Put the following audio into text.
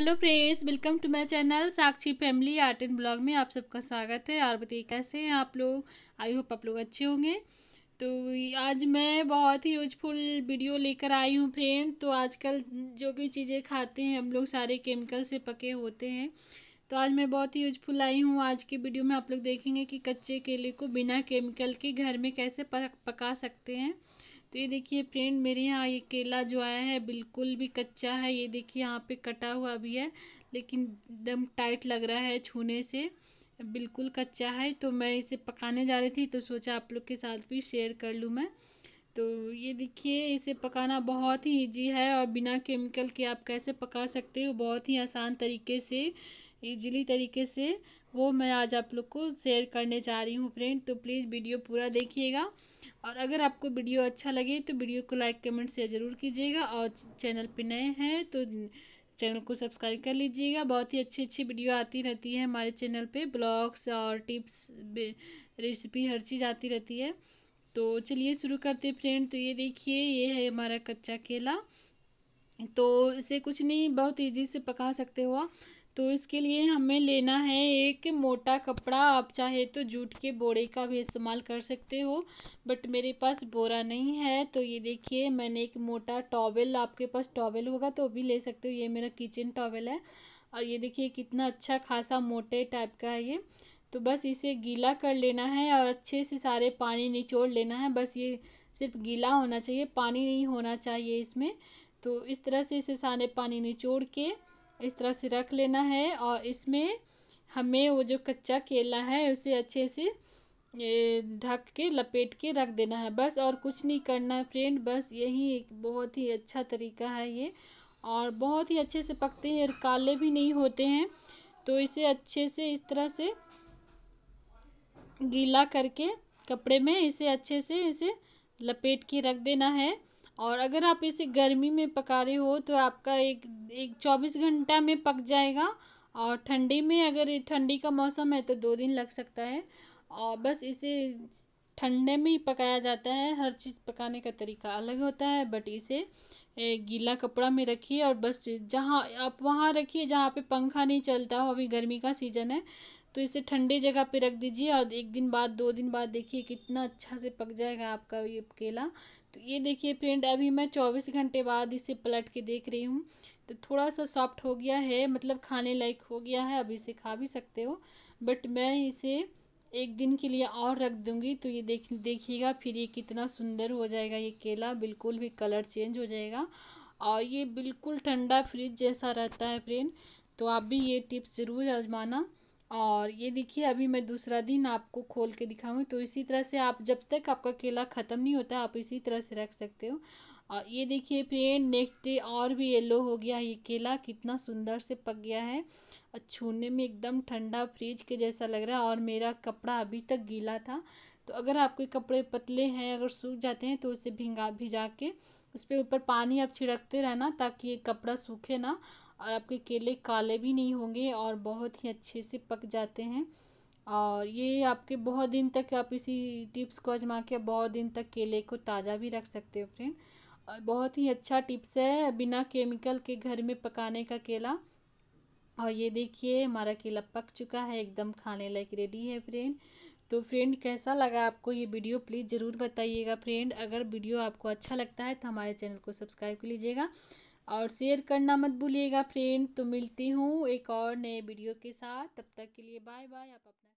hello friends welcome to my channel Sakshi family art and blog में आप सबका स्वागत है और बताइए कैसे हैं आप लोग आई होप आप लोग अच्छे होंगे तो आज मैं बहुत ही यूजफुल वीडियो लेकर आई हूँ फ्रेंड तो आजकल जो भी चीज़ें खाते हैं हम लोग सारे केमिकल से पके होते हैं तो आज मैं बहुत ही यूजफुल आई हूँ आज की वीडियो में आप लोग देखेंगे कि कच्चे केले को बिना केमिकल के घर में कैसे पका सकते हैं तो ये देखिए फ्रेंड मेरे यहाँ ये केला जो आया है बिल्कुल भी कच्चा है ये देखिए यहाँ पे कटा हुआ भी है लेकिन एकदम टाइट लग रहा है छूने से बिल्कुल कच्चा है तो मैं इसे पकाने जा रही थी तो सोचा आप लोग के साथ भी शेयर कर लूँ मैं तो ये देखिए इसे पकाना बहुत ही ईजी है और बिना केमिकल के आप कैसे पका सकते हो बहुत ही आसान तरीके से ईजिली तरीके से वो मैं आज आप लोग को शेयर करने जा रही हूँ फ्रेंड तो प्लीज़ वीडियो पूरा देखिएगा और अगर आपको वीडियो अच्छा लगे तो वीडियो को लाइक कमेंट शेयर ज़रूर कीजिएगा और चैनल पर नए हैं तो चैनल को सब्सक्राइब कर लीजिएगा बहुत ही अच्छी अच्छी वीडियो आती रहती है हमारे चैनल पे ब्लॉग्स और टिप्स रेसिपी हर चीज़ आती रहती है तो चलिए शुरू करते फ्रेंड तो ये देखिए ये है हमारा कच्चा केला तो इसे कुछ नहीं बहुत ईजी से पका सकते हो तो इसके लिए हमें लेना है एक मोटा कपड़ा आप चाहे तो जूट के बोरे का भी इस्तेमाल कर सकते हो बट मेरे पास बोरा नहीं है तो ये देखिए मैंने एक मोटा टॉवेल आपके पास टॉवेल होगा तो भी ले सकते हो ये मेरा किचन टॉवेल है और ये देखिए कितना अच्छा खासा मोटे टाइप का है ये तो बस इसे गीला कर लेना है और अच्छे से सारे पानी निचोड़ लेना है बस ये सिर्फ गीला होना चाहिए पानी नहीं होना चाहिए इसमें तो इस तरह से इसे सारे पानी निचोड़ के इस तरह से रख लेना है और इसमें हमें वो जो कच्चा केला है उसे अच्छे से ढक के लपेट के रख देना है बस और कुछ नहीं करना फ्रेंड बस यही एक बहुत ही अच्छा तरीका है ये और बहुत ही अच्छे से पकते हैं और काले भी नहीं होते हैं तो इसे अच्छे से इस तरह से गीला करके कपड़े में इसे अच्छे से इसे लपेट के रख देना है और अगर आप इसे गर्मी में पका रहे हो तो आपका एक एक चौबीस घंटा में पक जाएगा और ठंडी में अगर ठंडी का मौसम है तो दो दिन लग सकता है और बस इसे ठंडे में ही पकाया जाता है हर चीज़ पकाने का तरीका अलग होता है बट इसे गीला कपड़ा में रखिए और बस जहाँ आप वहाँ रखिए जहाँ पे पंखा नहीं चलता हो अभी गर्मी का सीज़न है तो इसे ठंडी जगह पे रख दीजिए और एक दिन बाद दो दिन बाद देखिए कितना अच्छा से पक जाएगा आपका ये केला तो ये देखिए फ्रेंड अभी मैं चौबीस घंटे बाद इसे पलट के देख रही हूँ तो थोड़ा सा सॉफ्ट हो गया है मतलब खाने लायक हो गया है अब इसे खा भी सकते हो बट मैं इसे एक दिन के लिए और रख दूंगी तो ये देख देखिएगा फिर ये कितना सुंदर हो जाएगा ये केला बिल्कुल भी कलर चेंज हो जाएगा और ये बिल्कुल ठंडा फ्रिज जैसा रहता है फ्रेंड तो आप भी ये टिप्स ज़रूर आजमाना और ये देखिए अभी मैं दूसरा दिन आपको खोल के दिखाऊंगी तो इसी तरह से आप जब तक आपका केला ख़त्म नहीं होता आप इसी तरह से रख सकते हो और ये देखिए फ्रेंड नेक्स्ट डे और भी येलो हो गया ये केला कितना सुंदर से पक गया है और छूने में एकदम ठंडा फ्रिज के जैसा लग रहा है और मेरा कपड़ा अभी तक गीला था तो अगर आपके कपड़े पतले हैं अगर सूख जाते हैं तो उसे भिंगा भिजा के उस पर ऊपर पानी आप छिड़कते रहना ताकि ये कपड़ा सूखे ना और आपके केले काले भी नहीं होंगे और बहुत ही अच्छे से पक जाते हैं और ये आपके बहुत दिन तक आप इसी टिप्स को आजमा के बहुत दिन तक केले को ताज़ा भी रख सकते हो फ्रेंड और बहुत ही अच्छा टिप्स है बिना केमिकल के घर में पकाने का केला और ये देखिए हमारा केला पक चुका है एकदम खाने लायक रेडी है फ्रेंड तो फ्रेंड कैसा लगा आपको ये वीडियो प्लीज़ ज़रूर बताइएगा फ्रेंड अगर वीडियो आपको अच्छा लगता है तो हमारे चैनल को सब्सक्राइब कर लीजिएगा और शेयर करना मत भूलिएगा फ्रेंड तो मिलती हूँ एक और नए वीडियो के साथ तब तक के लिए बाय बाय आप अपना